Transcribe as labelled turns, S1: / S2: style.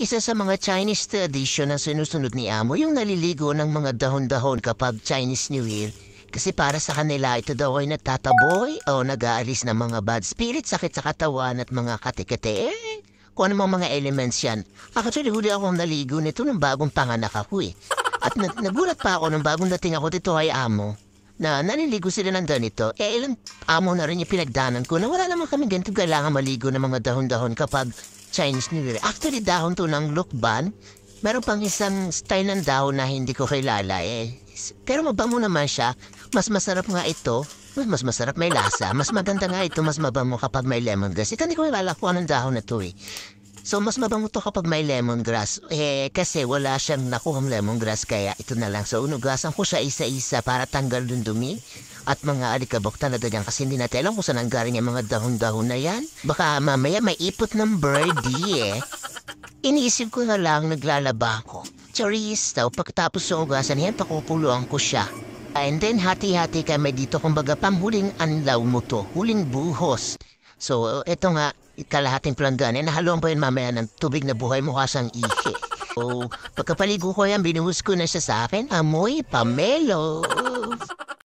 S1: Isa sa mga Chinese tradition na sinusunod ni Amo yung naliligo ng mga dahon-dahon kapag Chinese New Year kasi para sa kanila ito daw ay natataboy o nag-aalis ng mga bad spirits, sakit sa katawan at mga katikate. Eh, kung ano mga elements yan. Actually, huli akong naligo nito ng bagong panganak ako eh. At na nagulat pa ako nung bagong dating ako dito ay Amo na naliligo sila ng ganito, eh ilang amo na rin yung pinagdanan ko na wala naman kami ganito kailangan maligo ng mga dahon-dahon kapag ni New After the down to ng ban, Meron pang isang style ng down na hindi ko kilala eh. Pero mabango naman siya. Mas masarap nga ito. Mas, masarap may lasa. Mas maganda nga ito. Mas mabango kapag may lemongrass. Ito hindi ko kilala kung anong dahon na to eh. So, mas mabango to kapag may lemongrass. Eh, kasi wala siyang nakuhang lemongrass kaya ito na lang. So, unugasan ko siya isa-isa para tanggal yung dumi at mga alikabok talaga dyan kasi hindi natin alam kung saan ang galing yung mga dahon-dahon na yan. Baka mamaya may ipot ng birdie eh. Iniisip ko na lang naglalaba ako. Charis daw, pagkatapos ng ugasan yan, pakupuluan ko siya. And then hati-hati kami dito, kumbaga pamhuling anlaw mo to, huling buhos. So, eto nga, kalahating plandan, eh, nahaluan pa yun mamaya ng tubig na buhay mo kasang ihi. So, pagkapaligo ko yan, binuhos ko na siya sa akin, amoy pamelo.